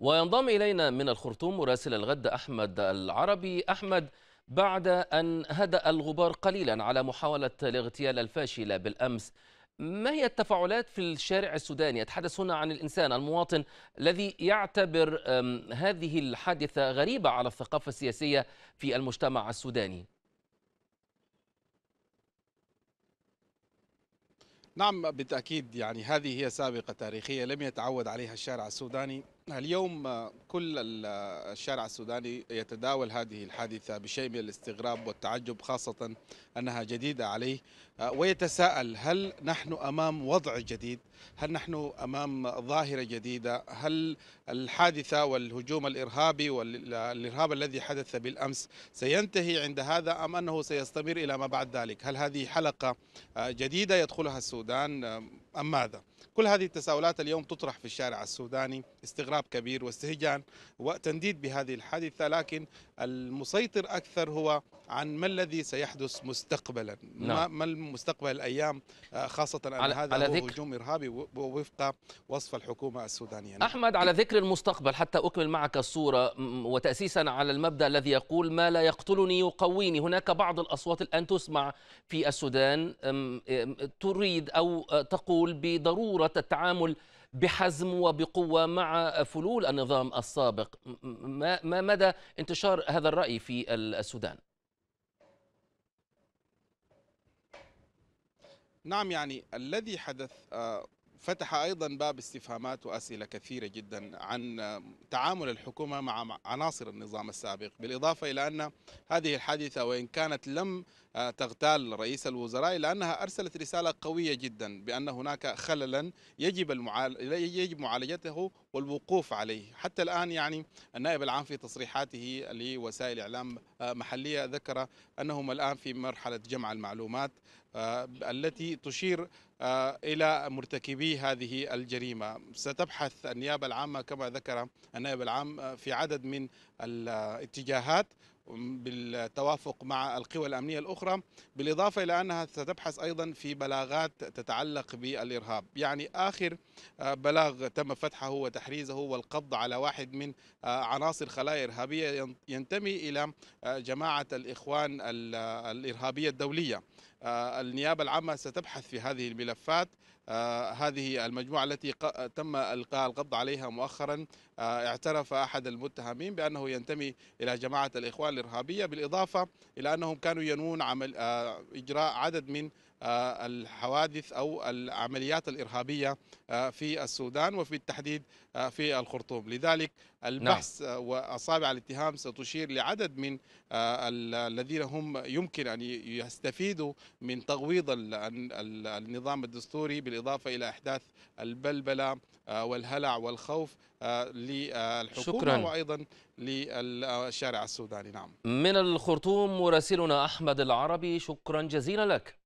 وينضم إلينا من الخرطوم مراسل الغد أحمد العربي أحمد بعد أن هدأ الغبار قليلا على محاولة الاغتيال الفاشلة بالأمس ما هي التفاعلات في الشارع السوداني أتحدث هنا عن الإنسان المواطن الذي يعتبر هذه الحادثة غريبة على الثقافة السياسية في المجتمع السوداني نعم بالتأكيد يعني هذه هي سابقة تاريخية لم يتعود عليها الشارع السوداني اليوم آه، كل آه، الشارع السوداني يتداول هذه الحادثة بشيء من الاستغراب والتعجب خاصة أنها جديدة عليه آه، ويتساءل هل نحن أمام وضع جديد هل نحن أمام ظاهرة جديدة هل الحادثة والهجوم الإرهابي والإرهاب الذي حدث بالأمس سينتهي عند هذا أم أنه سيستمر إلى ما بعد ذلك هل هذه حلقة جديدة يدخلها السودان أم ماذا؟ كل هذه التساؤلات اليوم تطرح في الشارع السوداني استغراب كبير واستهجان وتنديد بهذه الحادثة لكن المسيطر أكثر هو عن ما الذي سيحدث مستقبلا نعم. ما المستقبل الأيام آه، خاصة أن على هذا على هو ذكر. هجوم إرهابي وفق وصف الحكومة السودانية نعم. أحمد على ذكر المستقبل حتى أكمل معك الصورة وتأسيسا على المبدأ الذي يقول ما لا يقتلني يقويني هناك بعض الأصوات الآن تسمع في السودان تريد أو آه، تقول يقول بضروره التعامل بحزم وبقوه مع فلول النظام السابق ما مدى انتشار هذا الراي في السودان نعم يعني الذي حدث آه، فتح ايضا باب استفهامات واسئله كثيره جدا عن تعامل الحكومه مع عناصر النظام السابق، بالاضافه الى ان هذه الحادثه وان كانت لم آه، تغتال رئيس الوزراء الا انها ارسلت رساله قويه جدا بان هناك خللا يجب المعال... يجب معالجته والوقوف عليه، حتى الان يعني النائب العام في تصريحاته لوسائل اعلام آه، محليه ذكر انهم الان في مرحله جمع المعلومات آه، التي تشير آه، إلى مرتكبي هذه الجريمة ستبحث النيابة العامة كما ذكر النائب العام آه، في عدد من الاتجاهات بالتوافق مع القوى الأمنية الأخرى بالإضافة إلى أنها ستبحث أيضا في بلاغات تتعلق بالإرهاب يعني آخر آه، بلاغ تم فتحه وتحريزه والقبض على واحد من عناصر خلايا إرهابية ينتمي إلى جماعة الإخوان الإرهابية الدولية آه، النيابة العامة ستبحث في هذه الملفات آه، هذه المجموعة التي تم إلقاء القبض عليها مؤخرا آه، اعترف أحد المتهمين بأنه ينتمي إلى جماعة الإخوان الإرهابية بالإضافة إلى أنهم كانوا ينوون عمل إجراء عدد من آه، الحوادث أو العمليات الإرهابية آه، في السودان وفي التحديد آه، في الخرطوم لذلك البحث نعم. وأصابع الاتهام ستشير لعدد من الذين هم يمكن أن يستفيدوا من تغويض النظام الدستوري بالإضافة إلى إحداث البلبلة والهلع والخوف للحكومة شكرا. وأيضا للشارع السوداني نعم من الخرطوم مراسلنا أحمد العربي شكرا جزيلا لك